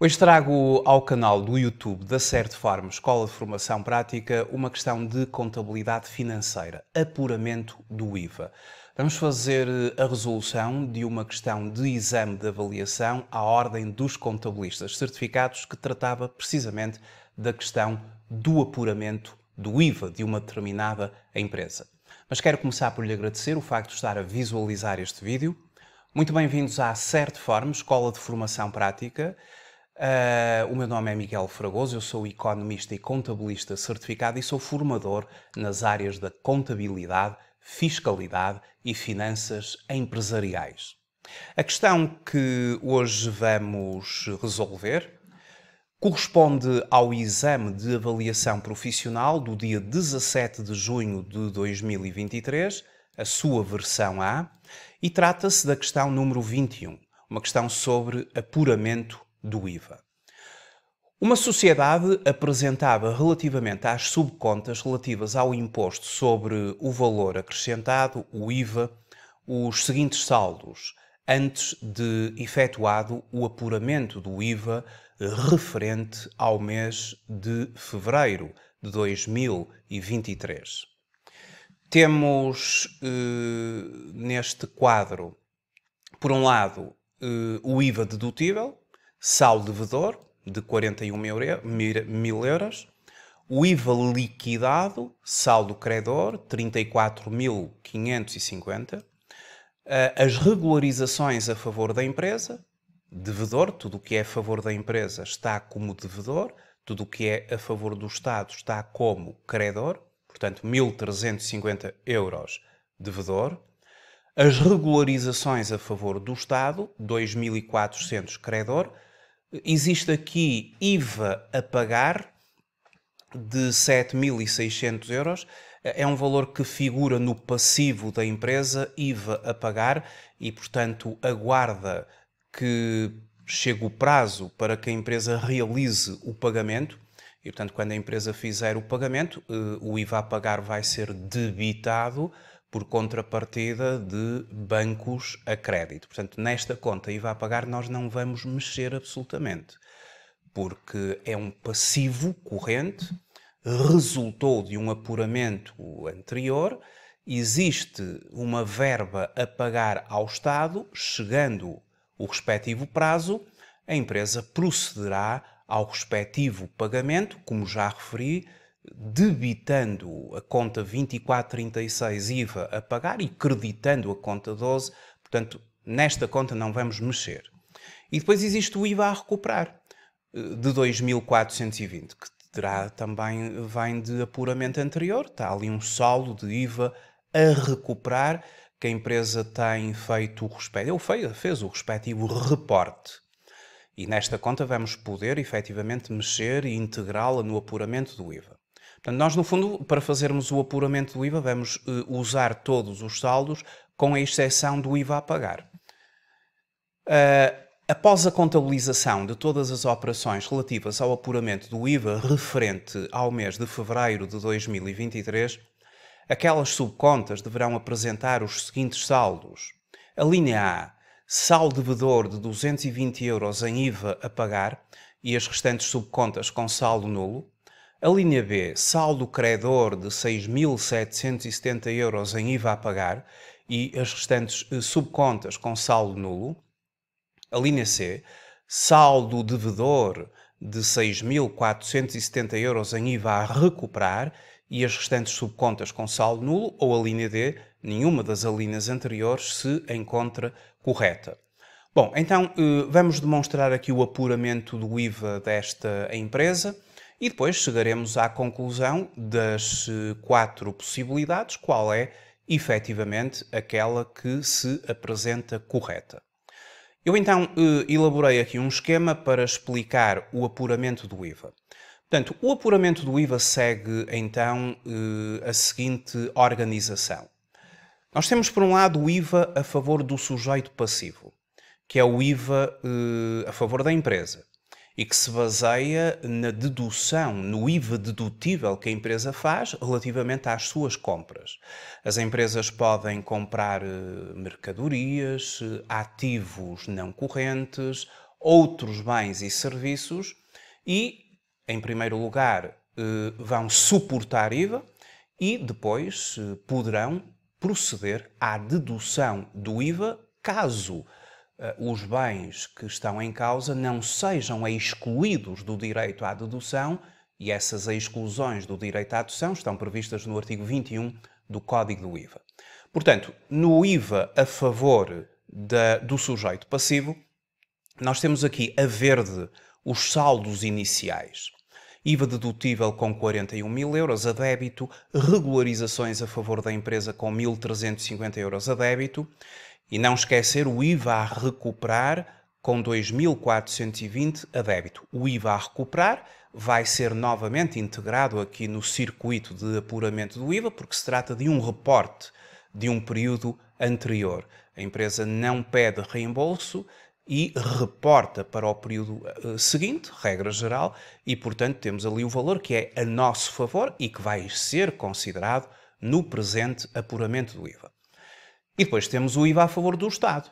Hoje trago ao canal do YouTube da Certfarm Escola de Formação Prática uma questão de contabilidade financeira, apuramento do IVA. Vamos fazer a resolução de uma questão de exame de avaliação à ordem dos contabilistas certificados que tratava precisamente da questão do apuramento do IVA de uma determinada empresa. Mas quero começar por lhe agradecer o facto de estar a visualizar este vídeo. Muito bem-vindos à Certfarm Escola de Formação Prática. Uh, o meu nome é Miguel Fragoso, eu sou economista e contabilista certificado e sou formador nas áreas da contabilidade, fiscalidade e finanças empresariais. A questão que hoje vamos resolver corresponde ao exame de avaliação profissional do dia 17 de junho de 2023, a sua versão A, e trata-se da questão número 21, uma questão sobre apuramento do IVA. Uma sociedade apresentava relativamente às subcontas relativas ao imposto sobre o valor acrescentado, o IVA, os seguintes saldos antes de efetuado o apuramento do IVA referente ao mês de fevereiro de 2023. Temos eh, neste quadro, por um lado, eh, o IVA dedutível, sal de de 41 mil euros, o IVA liquidado, sal do credor, 34.550, eh, as regularizações a favor da empresa, devedor, tudo o que é a favor da empresa está como devedor, tudo o que é a favor do Estado está como credor, portanto 1.350 euros devedor, as regularizações a favor do Estado, 2.400 credor, Existe aqui IVA a pagar de 7.600 euros. É um valor que figura no passivo da empresa, IVA a pagar, e, portanto, aguarda que chegue o prazo para que a empresa realize o pagamento. E, portanto, quando a empresa fizer o pagamento, eh, o IVA a pagar vai ser debitado por contrapartida de bancos a crédito. Portanto, nesta conta IVA a pagar nós não vamos mexer absolutamente, porque é um passivo corrente, resultou de um apuramento anterior, existe uma verba a pagar ao Estado, chegando o respectivo prazo, a empresa procederá ao respectivo pagamento, como já referi, debitando a conta 2436 IVA a pagar e creditando a conta 12, portanto, nesta conta não vamos mexer. E depois existe o IVA a recuperar, eh, de 2420, que terá também, vem de apuramento anterior, está ali um saldo de IVA a recuperar, que a empresa tem feito o respeito, fez o respectivo reporte. E nesta conta vamos poder efetivamente mexer e integrá-la no apuramento do IVA. Portanto, nós, no fundo, para fazermos o apuramento do IVA, vamos eh, usar todos os saldos, com a exceção do IVA a pagar. Uh, após a contabilização de todas as operações relativas ao apuramento do IVA referente ao mês de fevereiro de 2023, aquelas subcontas deverão apresentar os seguintes saldos. A linha A, saldo devedor de 220 euros em IVA a pagar e as restantes subcontas com saldo nulo. A linha B, saldo credor de 6.770 euros em IVA a pagar e as restantes eh, subcontas com saldo nulo. A linha C, saldo devedor de 6.470 euros em IVA a recuperar e as restantes subcontas com saldo nulo, ou a linha D, nenhuma das alíneas anteriores se encontra correta. Bom, então eh, vamos demonstrar aqui o apuramento do IVA desta empresa e depois chegaremos à conclusão das eh, quatro possibilidades, qual é efetivamente aquela que se apresenta correta. Eu então eh, elaborei aqui um esquema para explicar o apuramento do IVA. Portanto, o apuramento do IVA segue então eh, a seguinte organização. Nós temos, por um lado, o IVA a favor do sujeito passivo, que é o IVA a favor da empresa e que se baseia na dedução, no IVA dedutível que a empresa faz relativamente às suas compras. As empresas podem comprar eh, mercadorias, eh, ativos não correntes, outros bens e serviços e, em primeiro lugar, eh, vão suportar IVA e depois poderão proceder à dedução do IVA caso ah, os bens que estão em causa não sejam excluídos do direito à dedução, e essas exclusões do direito à dedução estão previstas no artigo 21 do Código do IVA. Portanto, no IVA a favor da, do sujeito passivo, nós temos aqui a verde os saldos iniciais. IVA dedutível com 41 mil euros a débito, regularizações a favor da empresa com 1.350 euros a débito e não esquecer o IVA a recuperar com 2.420 a débito. O IVA a recuperar vai ser novamente integrado aqui no circuito de apuramento do IVA, porque se trata de um reporte de um período anterior. A empresa não pede reembolso e reporta para o período eh, seguinte, regra geral, e portanto temos ali o valor que é a nosso favor e que vai ser considerado no presente apuramento do IVA. E depois temos o IVA a favor do Estado.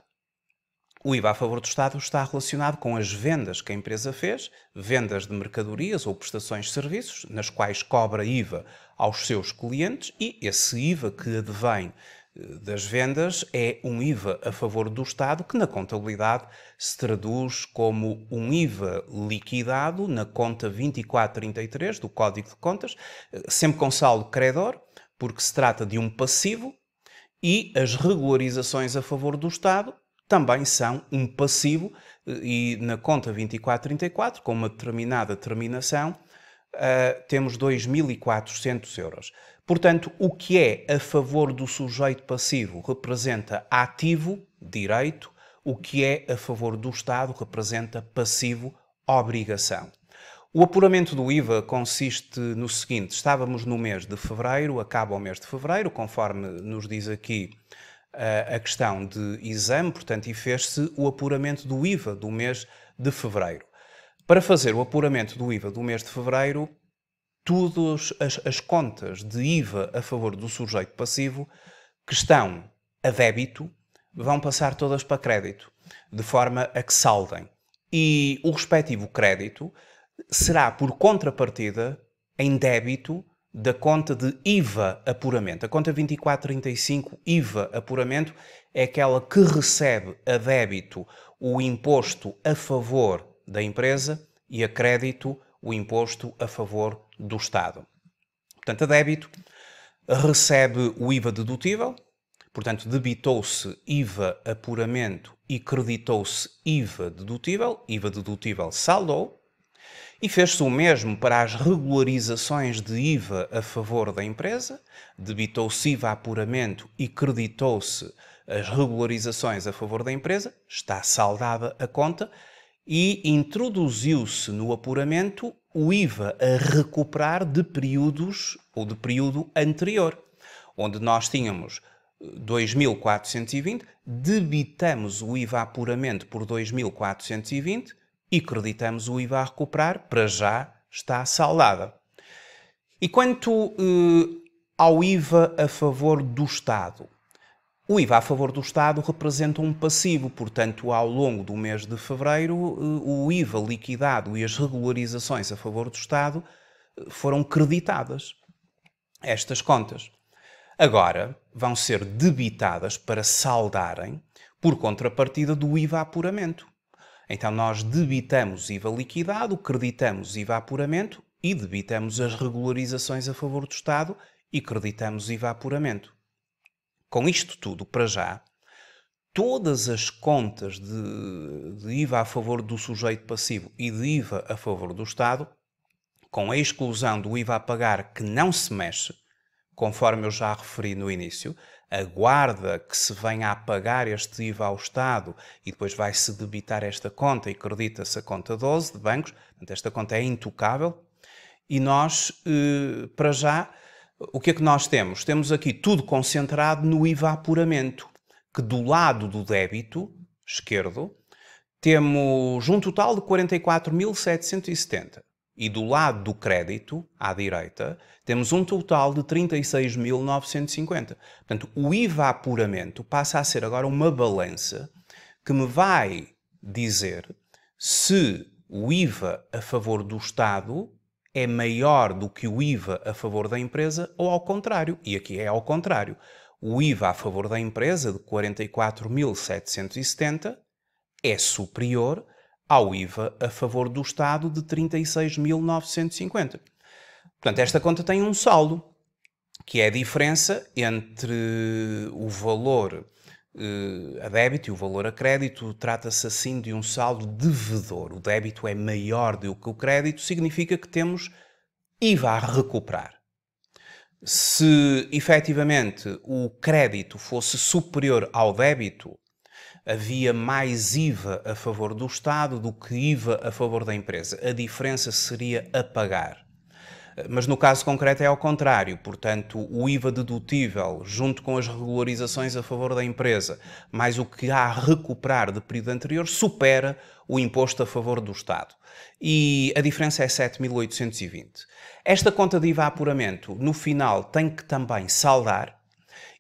O IVA a favor do Estado está relacionado com as vendas que a empresa fez, vendas de mercadorias ou prestações de serviços, nas quais cobra IVA aos seus clientes, e esse IVA que advém eh, das vendas é um IVA a favor do Estado, que na contabilidade se traduz como um IVA liquidado na conta 2433 do Código de Contas, eh, sempre com saldo credor, porque se trata de um passivo e as regularizações a favor do Estado também são um passivo eh, e na conta 2434, com uma determinada terminação, uh, temos 2.400 euros. Portanto, o que é a favor do sujeito passivo representa ativo, direito, o que é a favor do Estado representa passivo, obrigação. O apuramento do IVA consiste no seguinte: estávamos no mês de fevereiro, acaba o mês de fevereiro, conforme nos diz aqui eh, a questão de exame, portanto, e fez-se o apuramento do IVA do mês de fevereiro. Para fazer o apuramento do IVA do mês de fevereiro, todas as, as contas de IVA a favor do sujeito passivo que estão a débito vão passar todas para crédito, de forma a que saldem. E o respectivo crédito será por contrapartida em débito da conta de IVA apuramento. A conta 2435 IVA apuramento é aquela que recebe a débito o imposto a favor da empresa e a crédito o imposto a favor do Estado. Portanto, a débito recebe o IVA dedutível, portanto, debitou-se IVA apuramento e creditou-se IVA dedutível, IVA dedutível saldou, e fez-se o mesmo para as regularizações de IVA a favor da empresa, debitou-se IVA apuramento e creditou-se as regularizações a favor da empresa, está saldada a conta, e introduziu-se no apuramento o IVA a recuperar de períodos ou de período anterior, onde nós tínhamos 2.420, eh, debitamos o IVA apuramento por 2.420 e creditamos o IVA a recuperar, para já está saldada. E quanto eh, ao IVA a favor do Estado? O IVA a favor do Estado representa um passivo, portanto, ao longo do mês de fevereiro, eh, o IVA liquidado e as regularizações a favor do Estado eh, foram creditadas. Estas contas. Agora vão ser debitadas para saldarem por contrapartida do IVA apuramento. Então nós debitamos IVA liquidado, creditamos IVA apuramento e debitamos as regularizações a favor do Estado e creditamos IVA apuramento. Com isto tudo, para já, todas as contas de, de IVA a favor do sujeito passivo e de IVA a favor do Estado, com a exclusão do IVA a pagar que não se mexe, conforme eu já referi no início, a guarda que se vem a pagar este IVA ao Estado e depois vai se debitar esta conta e credita-se a conta 12 de bancos, portanto, esta conta é intocável. E nós, eh, para já, o que é que nós temos? Temos aqui tudo concentrado no IVA apuramento, que do lado do débito esquerdo temos um total de 44.770 e do lado do crédito, à direita, temos um total de 36.950. Portanto, o IVA apuramento passa a ser agora uma balança que me vai dizer se o IVA a favor do Estado é maior do que o IVA a favor da empresa ou ao contrário. E aqui é ao contrário. O IVA a favor da empresa de 44.770 é superior ao IVA a favor do Estado de 36.950. Portanto, esta conta tem um saldo, que é a diferença entre o valor uh, a débito e o valor a crédito. Trata-se assim de um saldo devedor. O débito é maior do que o crédito, significa que temos IVA a recuperar. Se efetivamente o crédito fosse superior ao débito, havia mais IVA a favor do Estado do que IVA a favor da empresa. A diferença seria a pagar. Mas no caso concreto é ao contrário, portanto, o IVA dedutível, junto com as regularizações a favor da empresa, mais o que há a recuperar de período anterior, supera o imposto a favor do Estado. E a diferença é 7.820. Esta conta de IVA apuramento, no final, tem que também saldar,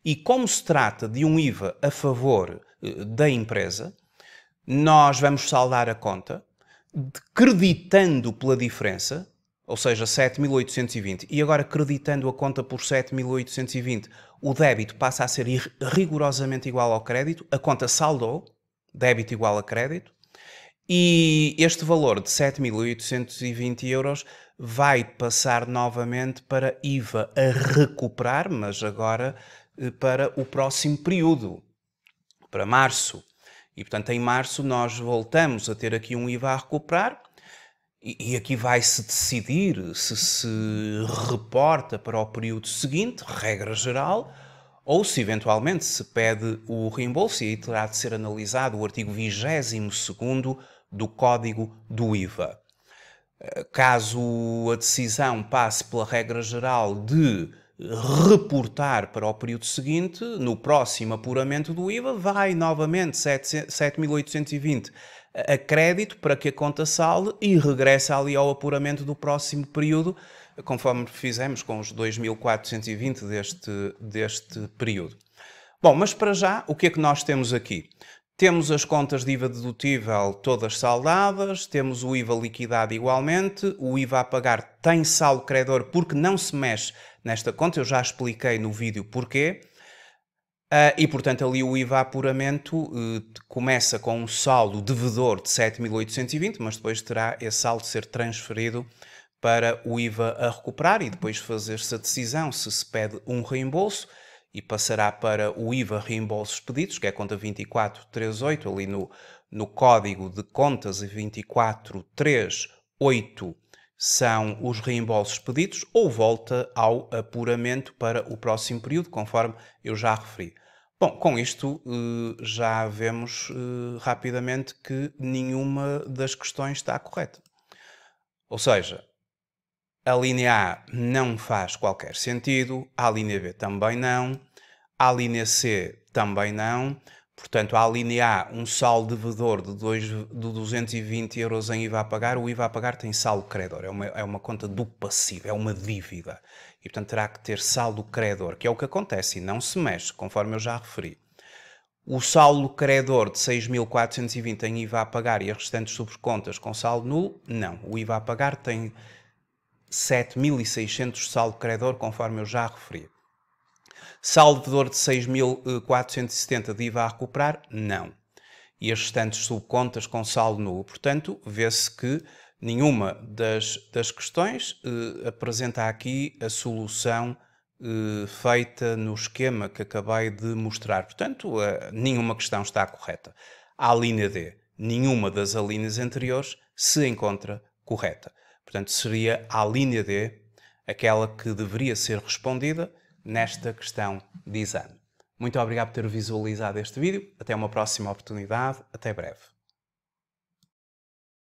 e como se trata de um IVA a favor eh, da empresa, nós vamos saldar a conta, creditando pela diferença, ou seja, 7.820, e agora creditando a conta por 7.820, o débito passa a ser rigorosamente igual ao crédito, a conta saldou, débito igual a crédito, e este valor de 7.820 euros vai passar novamente para IVA a recuperar, mas agora eh, para o próximo período para março. E, portanto, em março nós voltamos a ter aqui um IVA a recuperar, e, e aqui vai-se decidir se se reporta para o período seguinte, regra geral, ou se eventualmente se pede o reembolso, e aí terá de ser analisado o artigo 22 do Código do IVA. Eh, caso a decisão passe pela regra geral de reportar para o período seguinte, no próximo apuramento do IVA, vai novamente 7.820 a crédito para que a conta salde e regressa ali ao apuramento do próximo período, conforme fizemos com os 2.420 deste, deste período. Bom, mas para já, o que é que nós temos aqui? Temos as contas de IVA dedutível todas saldadas, temos o IVA liquidado igualmente, o IVA a pagar tem saldo credor porque não se mexe nesta conta, eu já expliquei no vídeo porquê. Uh, e portanto ali o IVA apuramento uh, começa com um saldo devedor de 7.820, mas depois terá esse saldo ser transferido para o IVA a recuperar e depois fazer-se a decisão se se pede um reembolso e passará para o IVA reembolsos pedidos, que é a conta 2438, ali no, no código de contas 2438 são os reembolsos pedidos ou volta ao apuramento para o próximo período, conforme eu já referi. Bom, com isto eh, já vemos eh, rapidamente que nenhuma das questões está correta. Ou seja, a linha A não faz qualquer sentido, a linha B também não, a linha C também não. Portanto, a linha A, um sal devedor de, dois, de 220 euros em IVA a pagar, o IVA a pagar tem saldo credor, é uma, é uma conta do passivo, é uma dívida. E, portanto, terá que ter saldo credor, que é o que acontece e não se mexe, conforme eu já referi. O saldo credor de 6.420 em IVA a pagar e as restantes subcontas com saldo nulo, não. O IVA a pagar tem 7.600 saldo credor, conforme eu já referi. Salvador de 6.470 eh, de IVA a recuperar? Não. E as restantes subcontas com saldo nulo. Portanto, vê-se que nenhuma das, das questões eh, apresenta aqui a solução eh, feita no esquema que acabei de mostrar. Portanto, eh, nenhuma questão está correta. A linha D, nenhuma das alíneas anteriores se encontra correta. Portanto, seria a linha D aquela que deveria ser respondida nesta questão de exame. Muito obrigado por ter visualizado este vídeo. Até uma próxima oportunidade. Até breve.